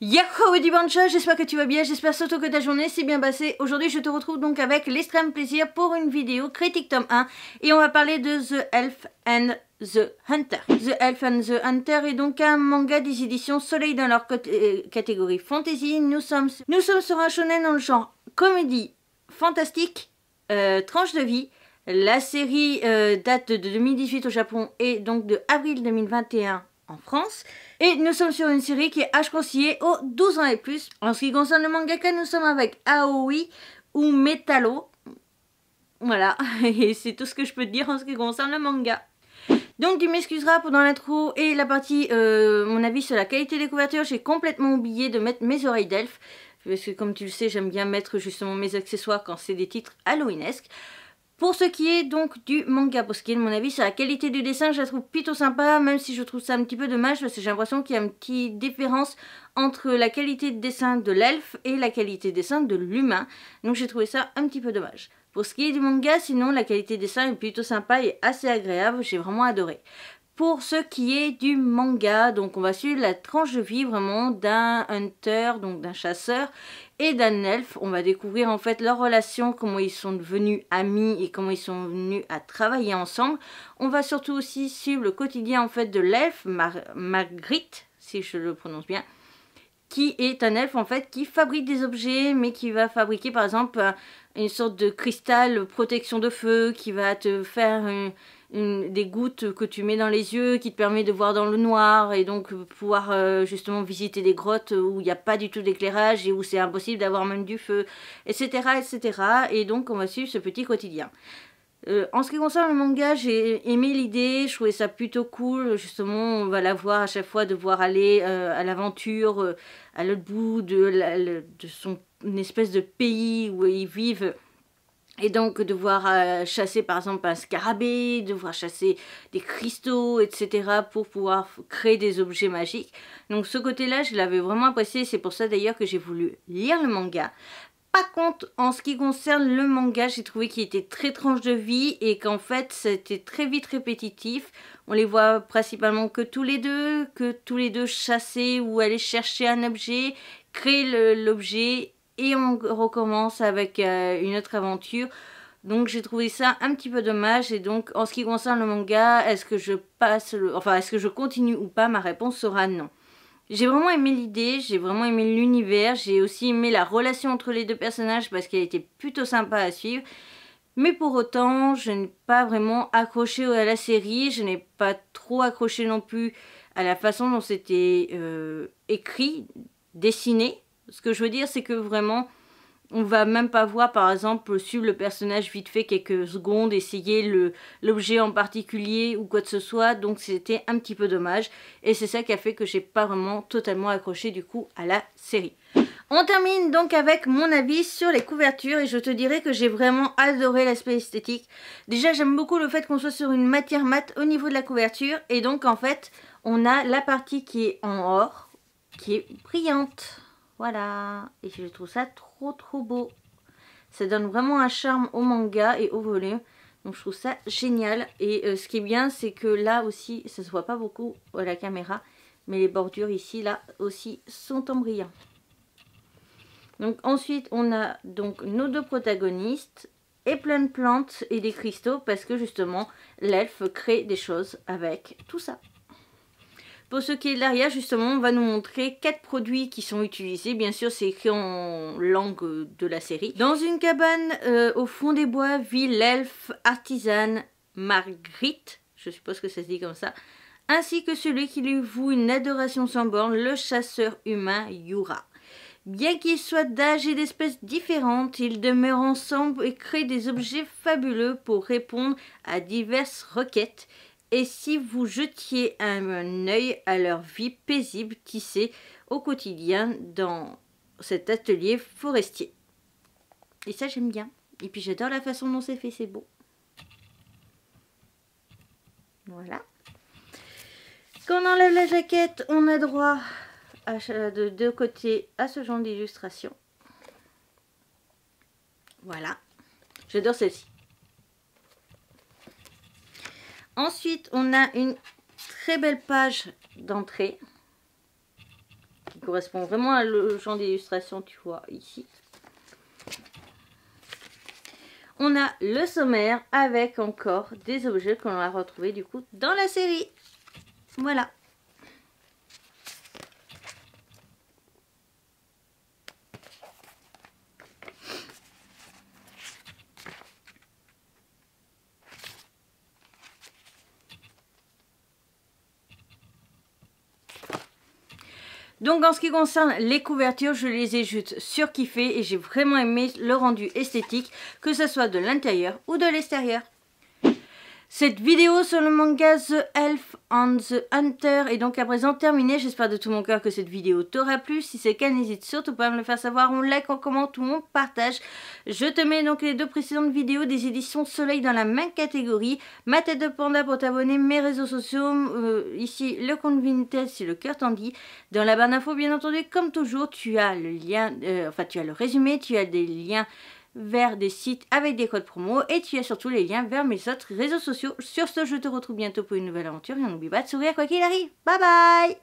Yahoo et j'espère que tu vas bien, j'espère surtout que ta journée s'est bien passée. Aujourd'hui je te retrouve donc avec l'extrême plaisir pour une vidéo critique tome 1 et on va parler de The Elf and The Hunter. The Elf and the Hunter est donc un manga des éditions Soleil dans leur euh, catégorie fantasy. Nous sommes, nous sommes sur un shonen dans le genre comédie, fantastique, euh, tranche de vie. La série euh, date de 2018 au Japon et donc de avril 2021 en France. Et nous sommes sur une série qui est H conseillé aux 12 ans et plus. En ce qui concerne le mangaka, nous sommes avec Aoi ou Metallo. Voilà, et c'est tout ce que je peux te dire en ce qui concerne le manga. Donc tu m'excuseras pendant l'intro et la partie, euh, mon avis sur la qualité des couvertures, j'ai complètement oublié de mettre mes oreilles d'elfe. Parce que comme tu le sais, j'aime bien mettre justement mes accessoires quand c'est des titres halloweenesques. Pour ce qui est donc du manga de mon avis sur la qualité du dessin, je la trouve plutôt sympa, même si je trouve ça un petit peu dommage parce que j'ai l'impression qu'il y a une petite différence entre la qualité de dessin de l'elfe et la qualité de dessin de l'humain. Donc j'ai trouvé ça un petit peu dommage. Pour ce qui est du manga, sinon la qualité de dessin est plutôt sympa et assez agréable, j'ai vraiment adoré pour ce qui est du manga, donc on va suivre la tranche de vie vraiment d'un hunter, donc d'un chasseur et d'un elfe. On va découvrir en fait leur relation, comment ils sont devenus amis et comment ils sont venus à travailler ensemble. On va surtout aussi suivre le quotidien en fait de l'elfe, Margrit, si je le prononce bien, qui est un elfe en fait qui fabrique des objets mais qui va fabriquer par exemple euh, une sorte de cristal protection de feu qui va te faire une des gouttes que tu mets dans les yeux qui te permet de voir dans le noir et donc euh, pouvoir euh, justement visiter des grottes où il n'y a pas du tout d'éclairage et où c'est impossible d'avoir même du feu, etc., etc. Et donc on va suivre ce petit quotidien. Euh, en ce qui concerne le manga, j'ai aimé l'idée, je trouvais ça plutôt cool. Justement, on va la voir à chaque fois, devoir aller à l'aventure, à l'autre bout de, son espèce de pays où ils vivent et donc devoir euh, chasser par exemple un scarabée, devoir chasser des cristaux, etc. pour pouvoir créer des objets magiques. Donc ce côté-là, je l'avais vraiment apprécié. C'est pour ça d'ailleurs que j'ai voulu lire le manga. Par contre, en ce qui concerne le manga, j'ai trouvé qu'il était très tranche de vie et qu'en fait, c'était très vite répétitif. On les voit principalement que tous les deux, que tous les deux chasser ou aller chercher un objet, créer l'objet et on recommence avec euh, une autre aventure. Donc j'ai trouvé ça un petit peu dommage et donc en ce qui concerne le manga, est-ce que je passe, enfin est-ce que je continue ou pas Ma réponse sera non. J'ai vraiment aimé l'idée, j'ai vraiment aimé l'univers, j'ai aussi aimé la relation entre les deux personnages parce qu'elle était plutôt sympa à suivre. Mais pour autant, je n'ai pas vraiment accroché à la série, je n'ai pas trop accroché non plus à la façon dont c'était euh, écrit, dessiné. Ce que je veux dire, c'est que vraiment, on va même pas voir, par exemple, suivre le personnage vite fait quelques secondes, essayer l'objet en particulier ou quoi que ce soit. Donc c'était un petit peu dommage. Et c'est ça qui a fait que j'ai pas vraiment totalement accroché du coup à la série. On termine donc avec mon avis sur les couvertures et je te dirais que j'ai vraiment adoré l'aspect esthétique. Déjà j'aime beaucoup le fait qu'on soit sur une matière mate au niveau de la couverture et donc en fait on a la partie qui est en or qui est brillante. Voilà. Et je trouve ça trop trop beau. Ça donne vraiment un charme au manga et au volume, Donc je trouve ça génial. Et euh, ce qui est bien, c'est que là aussi, ça se voit pas beaucoup à euh, la caméra. Mais les bordures ici, là aussi, sont en brillant. Donc ensuite, on a donc nos deux protagonistes et plein de plantes et des cristaux parce que justement, l'elfe crée des choses avec tout ça. Pour ce qui est de l'arrière, justement, on va nous montrer quatre produits qui sont utilisés. Bien sûr, c'est écrit en langue de la série. Dans une cabane euh, au fond des bois vit l'elfe artisane Marguerite, je suppose que ça se dit comme ça, ainsi que celui qui lui voue une adoration sans borne, le chasseur humain Yura. Bien qu'ils soient d'âge et d'espèces différentes, ils demeurent ensemble et créent des objets fabuleux pour répondre à diverses requêtes et si vous jetiez un œil à leur vie paisible tissée au quotidien dans cet atelier forestier. Et ça j'aime bien. Et puis j'adore la façon dont c'est fait, c'est beau. Voilà. Quand on enlève la jaquette, on a droit à, euh, de deux côtés à ce genre d'illustration. Voilà. J'adore celle-ci. Ensuite, on a une très belle page d'entrée qui correspond vraiment à le genre d'illustration, tu vois, ici. On a le sommaire avec encore des objets qu'on a retrouvés du coup dans la série. Voilà. Donc en ce qui concerne les couvertures, je les ai juste surkiffées et j'ai vraiment aimé le rendu esthétique, que ce soit de l'intérieur ou de l'extérieur. Cette vidéo sur le manga The Elf and the Hunter est donc à présent terminée. J'espère de tout mon cœur que cette vidéo t'aura plu. Si c'est le cas, n'hésite surtout pas à me le faire savoir. On like, on commente ou monde partage. Je te mets donc les deux précédentes vidéos des éditions Soleil dans la même catégorie. Ma tête de panda pour t'abonner, mes réseaux sociaux, euh, ici le compte Vinted si le cœur t'en dit. Dans la barre d'infos, bien entendu, comme toujours, tu as le lien, euh, enfin tu as le résumé, tu as des liens vers des sites avec des codes promo et tu as surtout les liens vers mes autres réseaux sociaux. Sur ce, je te retrouve bientôt pour une nouvelle aventure et n'oublie pas de sourire quoi qu'il arrive. Bye bye